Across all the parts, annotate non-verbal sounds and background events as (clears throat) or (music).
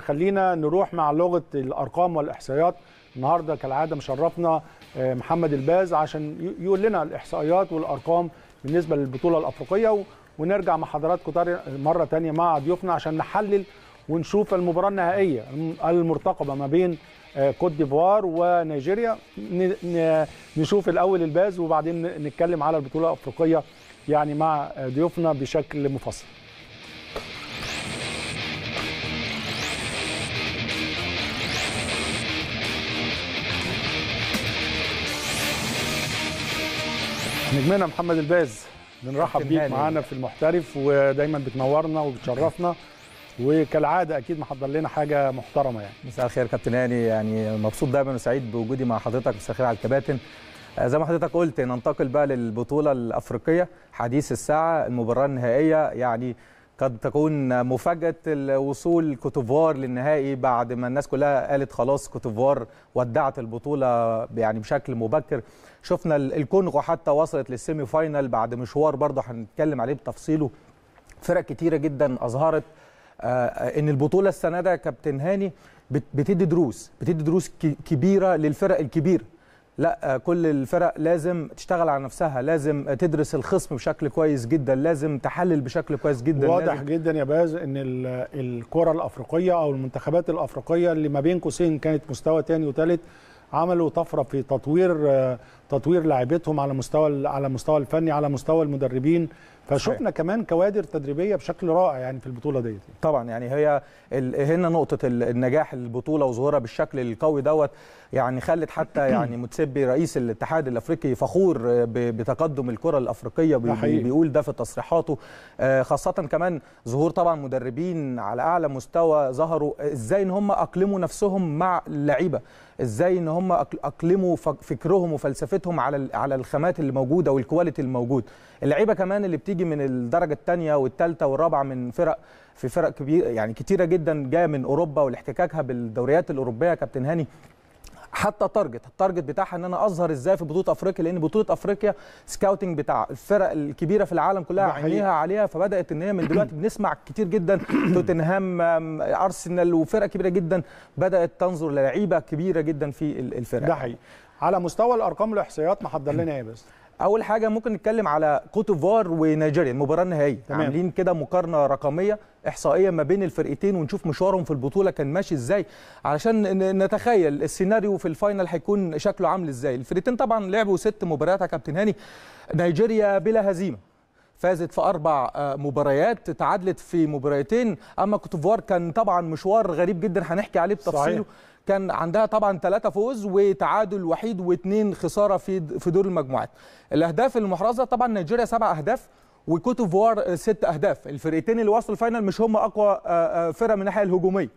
خلينا نروح مع لغه الارقام والاحصائيات النهارده كالعاده مشرفنا آه، محمد الباز عشان يقول لنا الاحصائيات والارقام بالنسبه للبطوله الافريقيه ونرجع مع حضراتكم مره ثانيه مع ضيوفنا عشان نحلل ونشوف المباراه النهائيه المرتقبه ما بين آه، كوت ديفوار ونيجيريا نشوف الاول الباز وبعدين نتكلم على البطوله الافريقيه يعني مع آه، ضيوفنا بشكل مفصل نجمنا محمد الباز بنرحب بيك معانا يعني. في المحترف ودايما بتنورنا وبتشرفنا وكالعاده اكيد محضر لنا حاجه محترمه يعني مساء الخير كابتن هاني يعني مبسوط دايما وسعيد بوجودي مع حضرتك مساء الخير على الكباتن آه، زي ما حضرتك قلت ننتقل بقى للبطوله الافريقيه حديث الساعه المباراه النهائيه يعني قد تكون مفاجاه الوصول كوتوفوار للنهائي بعد ما الناس كلها قالت خلاص كوتوفوار ودعت البطوله يعني بشكل مبكر شفنا الكونغو حتى وصلت للسيمي فاينل بعد مشوار برضه هنتكلم عليه بتفصيله فرق كتيره جدا اظهرت آه، ان البطوله السنه ده كابتن هاني بتدي دروس بتدي دروس كبيره للفرق الكبيره لا آه، كل الفرق لازم تشتغل على نفسها لازم تدرس الخصم بشكل كويس جدا لازم تحلل بشكل كويس جدا واضح لازم. جدا يا باز ان الكره الافريقيه او المنتخبات الافريقيه اللي ما بين قوسين كانت مستوى تاني وتالت عملوا طفره في تطوير آه، تطوير لاعبتهم على مستوى على مستوى الفني على مستوى المدربين فشفنا كمان كوادر تدريبيه بشكل رائع يعني في البطوله ديت طبعا يعني هي هنا نقطه النجاح البطوله وظهورها بالشكل القوي دوت يعني خلت حتى (clears throat) يعني متسبي رئيس الاتحاد الافريقي فخور بتقدم الكره الافريقيه بي بيقول ده في تصريحاته آه، خاصه كمان ظهور طبعا مدربين على اعلى مستوى ظهروا ازاي ان هم اقلموا نفسهم مع اللعيبه ازاي ان هم اقلموا فكرهم وفلسفتهم معرفتهم على على الخامات اللي موجوده والكواليتي الموجود اللعيبه كمان اللي بتيجي من الدرجه الثانيه والثالثه والرابعه من فرق في فرق كبير يعني كتيره جدا جايه من اوروبا والاحتكاكها بالدوريات الاوروبيه كابتن هاني حتى تارجت التارجت بتاعها ان انا اظهر ازاي في بطوله افريقيا لان بطوله افريقيا سكاوتنج بتاع الفرق الكبيره في العالم كلها عينيها عليها فبدات ان هي من دلوقتي (clears throat) بنسمع كتير جدا توتنهام ارسنال وفرق كبيره جدا بدات تنظر للعيبه كبيره جدا في الفرق ده حقيقي على مستوى الارقام الاحصائيات محضر لنا ايه بس اول حاجه ممكن نتكلم على كوتوفار ونيجيريا المباراه النهائيه عاملين كده مقارنه رقميه احصائيه ما بين الفرقتين ونشوف مشوارهم في البطوله كان ماشي ازاي علشان نتخيل السيناريو في الفاينل هيكون شكله عامل ازاي الفرقتين طبعا لعبوا ست مباريات يا كابتن هاني نيجيريا بلا هزيمه فازت في أربع آه، مباريات تعادلت في مباريتين أما كوتوفوار كان طبعا مشوار غريب جدا هنحكي عليه بتفصيله صحيح. كان عندها طبعا ثلاثة فوز وتعادل وحيد واثنين خسارة في في دور المجموعات. الأهداف المحرزة طبعا نيجيريا سبع أهداف وكوت ديفوار آه، ست أهداف، الفرقتين اللي وصلوا الفاينل مش هم أقوى آه، فرق من الناحية الهجومية.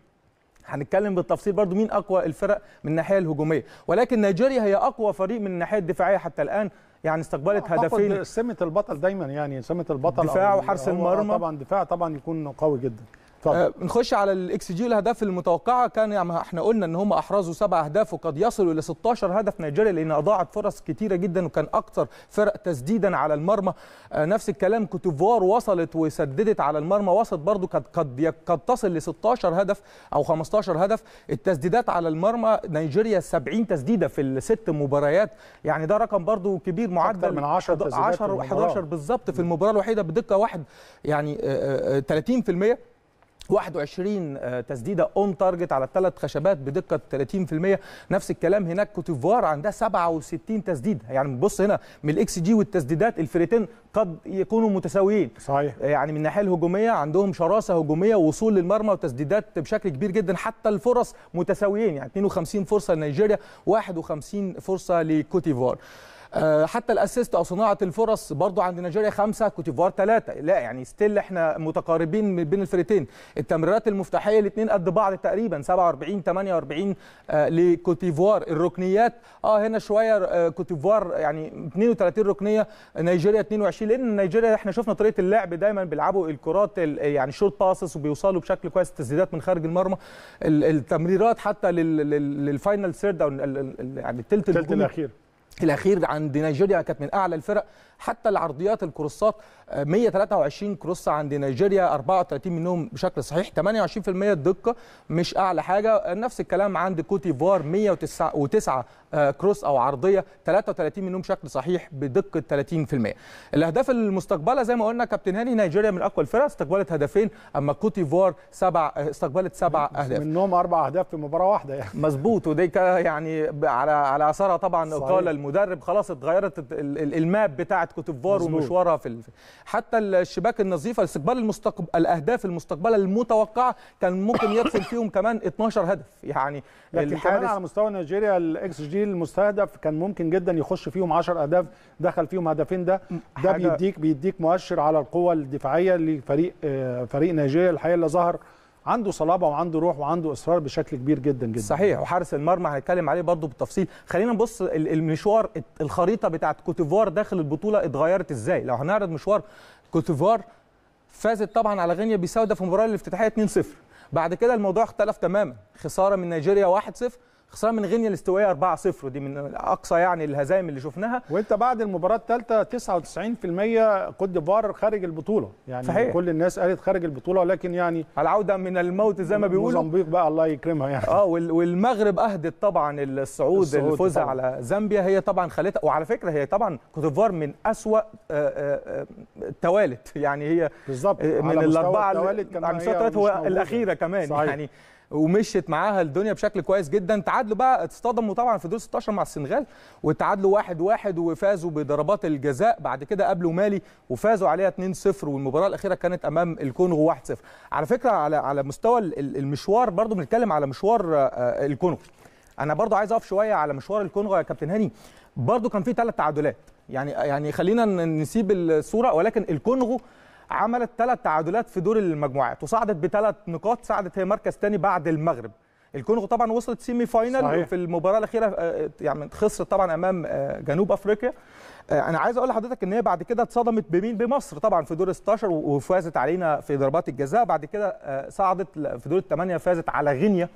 هنتكلم بالتفصيل برضو مين أقوى الفرق من الناحية الهجومية، ولكن نيجيريا هي أقوى فريق من الناحية الدفاعية حتى الآن يعني استقبلت آه، هدفين سمه البطل دايما يعني سمه البطل دفاع وحارس المرمى طبعا دفاع طبعا يكون قوي جدا آه، نخش على الاكس جي الاهداف المتوقعه كان يعني احنا قلنا ان هم احرزوا سبع اهداف وقد يصلوا الى 16 هدف نيجيريا لان اضاعت فرص كثيره جدا وكان اكثر فرق تسديدا على المرمى آه، نفس الكلام كوتيفوار وصلت وسددت على المرمى وصلت برضو قد قد قد تصل ل 16 هدف او 15 هدف التسديدات على المرمى نيجيريا 70 تسديده في الست مباريات يعني ده رقم برضو كبير معدل أكثر من 10 10 11 بالظبط في المباراه الوحيده بدقه واحد يعني 30% آه، 21 آه، تسديده اون تارجت على الثلاث خشبات بدقه 30% نفس الكلام هناك كوتيفوار عندها 67 تسديده يعني بص هنا من الاكس جي والتسديدات الفرقتين قد يكونوا متساويين صحيح آه، يعني من الناحيه الهجوميه عندهم شراسه هجوميه وصول للمرمى وتسديدات بشكل كبير جدا حتى الفرص متساويين يعني 52 فرصه لنيجيريا 51 فرصه لكوتيفوار آه، حتى الاسيست او صناعه الفرص برضو عند نيجيريا خمسه كوتيفوار ثلاثه لا يعني ستيل احنا متقاربين بين الفرقتين التمريرات المفتاحيه الاثنين قد بعض تقريبا 47 48 آه، لكوتيفوار الركنيات اه هنا شويه آه، كوتيفوار يعني 32 ركنيه نيجيريا 22 لان نيجيريا احنا شفنا طريقه اللعب دايما بيلعبوا الكرات يعني شورت باسس وبيوصلوا بشكل كويس تسديدات من خارج المرمى التمريرات حتى للفاينل سيرد او يعني الثلث الاخير الاخير عند نيجيريا كانت من اعلى الفرق حتى العرضيات الكروسات 123 آه، كروس عند نيجيريا 34 منهم بشكل صحيح 28% الدقه مش اعلى حاجه آه، نفس الكلام عند كوتيفوار 109 آه، كروس او عرضيه 33 منهم بشكل صحيح بدقه 30% الاهداف المستقبله زي ما قلنا كابتن هاني نيجيريا من اقوى الفرق استقبلت هدفين اما كوتيفوار سبع استقبلت سبع اهداف منهم اربع اهداف في مباراه واحده يعني مظبوط ودي يعني على على اثرها طبعا قال المدرب خلاص اتغيرت الماب بتاعه بتاعت كوتيفوار ومشوارها في حتى الشباك النظيفه استقبال المستقبل الاهداف المستقبله المتوقعه كان ممكن يدخل فيهم كمان 12 هدف يعني لكن كمان على مستوى نيجيريا الاكس جي المستهدف كان ممكن جدا يخش فيهم 10 اهداف دخل فيهم هدفين ده ده بيديك بيديك مؤشر على القوه الدفاعيه لفريق آه، فريق نيجيريا الحقيقه اللي ظهر عنده صلابه وعنده روح وعنده اصرار بشكل كبير جدا جدا صحيح وحارس المرمى هنتكلم عليه برضه بالتفصيل خلينا نبص المشوار الخريطه بتاعت كوتيفوار داخل البطوله اتغيرت ازاي لو هنعرض مشوار كوتيفوار فازت طبعا على غينيا بيساو ده في المباراه الافتتاحيه 2-0 بعد كده الموضوع اختلف تماما خساره من نيجيريا 1-0 خساره من غينيا الاستوائيه 4-0 دي من اقصى يعني الهزايم اللي شفناها وانت بعد المباراه الثالثه 99% كوت ديفوار خارج البطوله يعني صحيح. كل الناس قالت خارج البطوله ولكن يعني العوده من الموت زي ما بيقولوا موزمبيق بقى الله يكرمها يعني اه والمغرب اهدت طبعا الصعود, الصعود الفوز على زامبيا هي طبعا خلتها وعلى فكره هي طبعا كوت ديفوار من اسوء آه، آه، آه، التوالت يعني هي بالظبط من الاربعه اللي على مستوى التوالت هو الاخيره كمان صحيح. يعني ومشيت معاها الدنيا بشكل كويس جدا تعادلوا بقى اتصطدموا طبعا في دور 16 مع السنغال وتعادلوا 1 1 وفازوا بضربات الجزاء بعد كده قابلوا مالي وفازوا عليها 2 0 والمباراه الاخيره كانت امام الكونغو 1 0 على فكره على على مستوى المشوار برضو بنتكلم على مشوار آه، آه، الكونغو انا برضو عايز اقف شويه على مشوار الكونغو يا كابتن هاني برضو كان في ثلاث تعادلات يعني يعني خلينا نسيب الصوره ولكن الكونغو عملت ثلاث تعادلات في دور المجموعات وصعدت بثلاث نقاط صعدت هي مركز ثاني بعد المغرب الكونغو طبعا وصلت سيمي فاينل صحيح. في المباراه الاخيره آه، يعني خسرت طبعا امام آه، جنوب افريقيا آه، انا عايز اقول لحضرتك ان هي بعد كده اتصدمت بمين بمصر طبعا في دور 16 وفازت علينا في ضربات الجزاء بعد كده صعدت في دور الثمانيه فازت على غينيا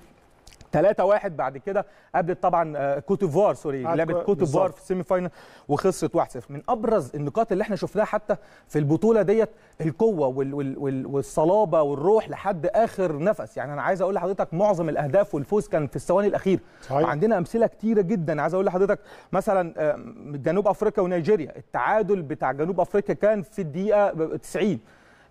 3 1 بعد كده قابلت طبعا آه، كوتيفوار سوري لعبت كوتيفوار في السيمي فاينل وخسرت 1 0 من ابرز النقاط اللي احنا شفناها حتى في البطوله ديت القوه وال وال وال والصلابه والروح لحد اخر نفس يعني انا عايز اقول لحضرتك معظم الاهداف والفوز كان في الثواني الاخيره صحيح. عندنا امثله كتيره جدا عايز اقول لحضرتك مثلا آه، جنوب افريقيا ونيجيريا التعادل بتاع جنوب افريقيا كان في الدقيقه 90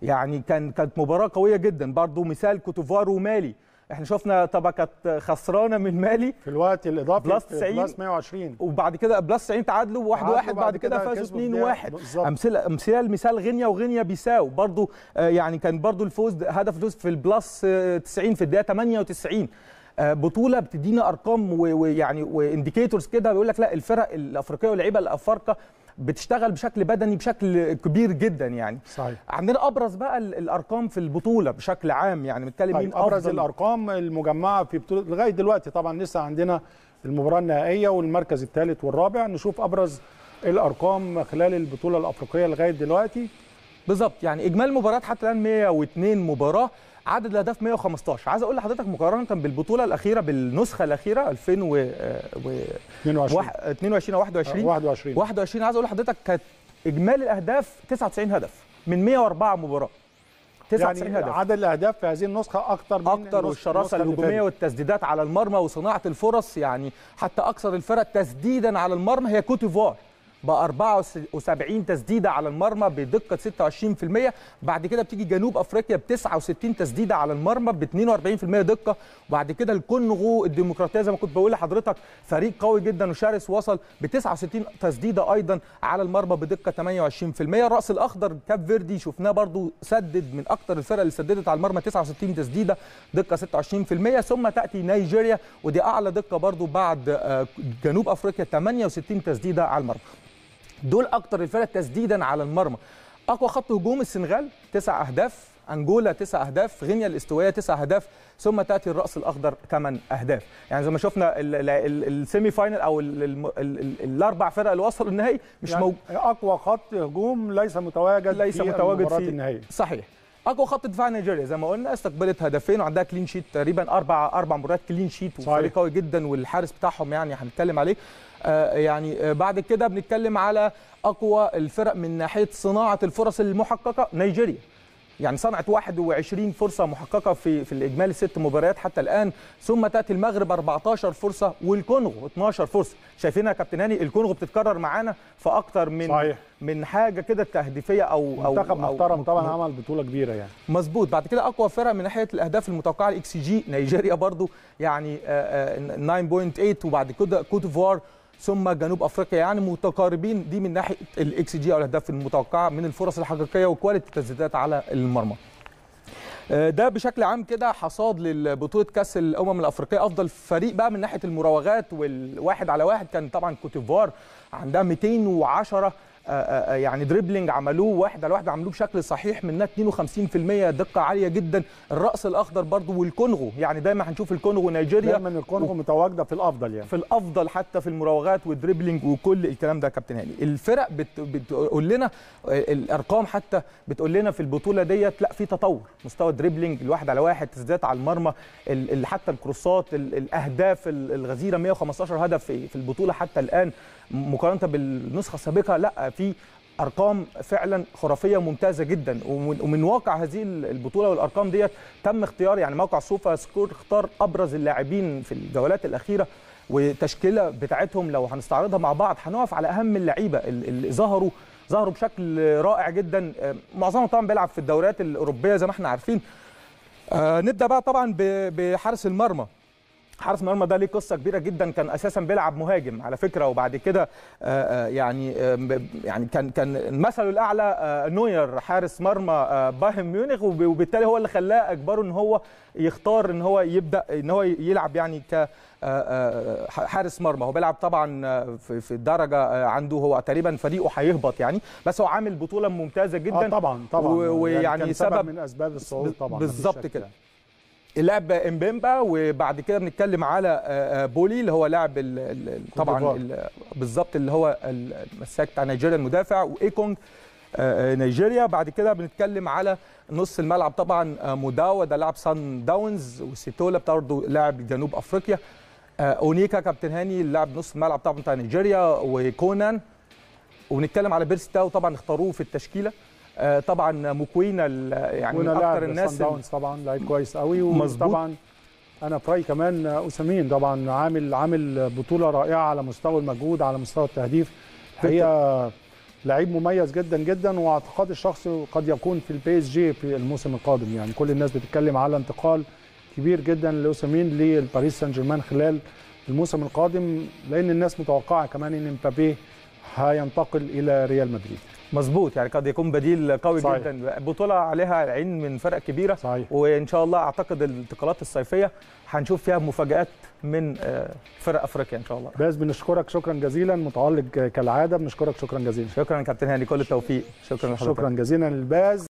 يعني كان كانت مباراه قويه جدا برضو مثال كوتيفوار ومالي احنا شفنا طبقه خسرانه من مالي في الوقت الاضافي بلس 90 بلس 120 وبعد كده بلس 90 تعادلوا 1 1 بعد كده فازوا 2 1 امثله امثله المثال غينيا وغينيا بيساو برضو آه، يعني كان برضو الفوز هدف الفوز في البلس 90 آه، في الدقيقه 98 آه، بطوله بتدينا ارقام ويعني وانديكيتورز كده بيقول لك لا الفرق الافريقيه واللعيبه الافارقه بتشتغل بشكل بدني بشكل كبير جدا يعني صحيح عندنا ابرز بقى الارقام في البطوله بشكل عام يعني بنتكلم طيب مين ابرز أفضل الارقام المجمعه في بطوله لغايه دلوقتي طبعا لسه عندنا المباراه النهائيه والمركز الثالث والرابع نشوف ابرز الارقام خلال البطوله الافريقيه لغايه دلوقتي بالظبط يعني اجمال مباريات حتى الان 102 مباراه عدد الاهداف 115 عايز اقول لحضرتك مقارنه بالبطوله الاخيره بالنسخه الاخيره 2022 22 او 21 21 21 عايز اقول لحضرتك كانت اجمالي الاهداف 99 هدف من 104 مباراه 99 يعني هدف عدد الاهداف في هذه النسخه اكثر من اكثر والشراسه الهجوميه والتسديدات على المرمى وصناعه الفرص يعني حتى اكثر الفرق تسديدا على المرمى هي كوتيفوار ب 74 تسديده على المرمى بدقه 26% بعد كده بتيجي جنوب افريقيا ب 69 تسديده على المرمى ب 42% دقه وبعد كده الكونغو الديمقراطيه زي ما كنت بقول لحضرتك فريق قوي جدا وشرس وصل ب 69 تسديده ايضا على المرمى بدقه 28% الراس الاخضر كاب فيردي شفناه برده سدد من اكتر الفرق اللي سددت على المرمى 69 تسديده دقه 26% ثم تاتي نيجيريا ودي اعلى دقه برده بعد آه، جنوب افريقيا 68 تسديده على المرمى دول اكتر الفرق تسديدا على المرمى اقوى خط هجوم السنغال تسع اهداف انجولا تسع اهداف غينيا الاستوائيه تسع اهداف ثم تاتي الراس الاخضر ثمان اهداف يعني زي ما شفنا السيمي فاينل او الاربع فرق اللي وصلوا النهائي مش يعني موجود اقوى خط هجوم ليس متواجد ليس في متواجد في النهائي صحيح اقوى خط دفاع نيجيريا زي ما قلنا استقبلت هدفين وعندها كلين شيت تقريبا اربع اربع مرات كلين شيت وفريق قوي جدا والحارس بتاعهم يعني هنتكلم عليه آه، يعني آه، بعد كده بنتكلم على اقوى الفرق من ناحيه صناعه الفرص المحققه نيجيريا يعني صنعت 21 فرصة محققة في في الإجمالي ست مباريات حتى الآن ثم تأتي المغرب 14 فرصة والكونغو 12 فرصة شايفينها يا كابتن هاني الكونغو بتتكرر معانا في أكتر من صحيح. من حاجة كده تهديفية أو أو منتخب محترم طبعا عمل بطولة كبيرة يعني مظبوط بعد كده أقوى فرق من ناحية الأهداف المتوقعة الإكس جي نيجيريا برضو يعني 9.8 آه، وبعد كده كوت ديفوار ثم جنوب افريقيا يعني متقاربين دي من ناحيه الاكس جي او الاهداف المتوقعه من الفرص الحقيقيه وكواليتي التسديدات على المرمى آه، ده بشكل عام كده حصاد لبطوله كاس الامم الافريقيه افضل فريق بقى من ناحيه المراوغات والواحد على واحد كان طبعا كوتيفوار عندها 210 آه، آه، آه، يعني دريبلينج عملوه واحد على واحد عملوه بشكل صحيح منها 52% دقه عاليه جدا الراس الاخضر برضو والكونغو يعني دايما هنشوف الكونغو نيجيريا دايما الكونغو و... متواجده في الافضل يعني في الافضل حتى في المراوغات والدريبلينج وكل الكلام ده يا كابتن هاني الفرق بت... بتقول لنا الارقام حتى بتقول لنا في البطوله ديت لا في تطور مستوى الدريبلينج الواحد على واحد تسديدات على المرمى ال... حتى الكروسات ال... الاهداف الغزيره 115 هدف في البطوله حتى الان مقارنه بالنسخه السابقه لا في ارقام فعلا خرافيه وممتازه جدا ومن واقع هذه البطوله والارقام ديت تم اختيار يعني موقع سوفا سكور اختار ابرز اللاعبين في الجولات الاخيره والتشكيله بتاعتهم لو هنستعرضها مع بعض هنقف على اهم اللعيبه اللي ظهروا ظهروا بشكل رائع جدا آه، معظمهم طبعا بيلعب في الدوريات الاوروبيه زي ما احنا عارفين آه، نبدا بقى طبعا بحارس المرمى حارس المرمى ده ليه قصه كبيره جدا كان اساسا بيلعب مهاجم على فكره وبعد كده آه، آه، يعني يعني كان كان مثله الاعلى آه، نوير حارس مرمى باهم ميونخ وبالتالي هو اللي خلاه اجبره ان هو يختار ان هو يبدا ان هو يلعب يعني ك حارس مرمى هو بيلعب طبعا في الدرجه عنده هو تقريبا فريقه هيهبط يعني بس هو عامل بطوله ممتازه جدا آه طبعا طبعا ويعني يعني سبب من اسباب الصعود طبعا بالظبط كده يعني. اللاعب امبيمبا وبعد كده بنتكلم على آه، آه، بولي اللي هو لاعب طبعا بالظبط اللي هو المساك بتاع نيجيريا المدافع وايكونج آه، نيجيريا بعد كده بنتكلم على نص الملعب طبعا موداوا ده لاعب سان داونز وسيتولا برضه لاعب جنوب افريقيا اونيكا كابتن هاني لاعب نص الملعب طبعا بتاع نيجيريا وكونان ونتكلم على بيرسي طبعا اختاروه في التشكيله آه، طبعا مكوينا يعني اكثر الناس داونز طبعا لعيب كويس قوي وطبعا انا في رايي كمان اسامين طبعا عامل عامل بطوله رائعه على مستوى المجهود على مستوى التهديف الحقيقه لعيب مميز جدا جدا واعتقاد الشخصي قد يكون في البي اس جي في الموسم القادم يعني كل الناس بتتكلم على انتقال كبير جدا لاسامين للباريس سان جيرمان خلال الموسم القادم لان الناس متوقعه كمان ان مبابي هينتقل الى ريال مدريد مظبوط يعني قد يكون بديل قوي صحيح. جدا بطوله عليها عين من فرق كبيره صحيح. وان شاء الله اعتقد الانتقالات الصيفيه هنشوف فيها مفاجات من آه، فرق افريقيا ان شاء الله باز بنشكرك شكرا جزيلا متعلق كالعاده بنشكرك شكرا جزيلا شكرا كابتن هاني كل التوفيق شكرا لحضرتك شكرا جزيلا للباز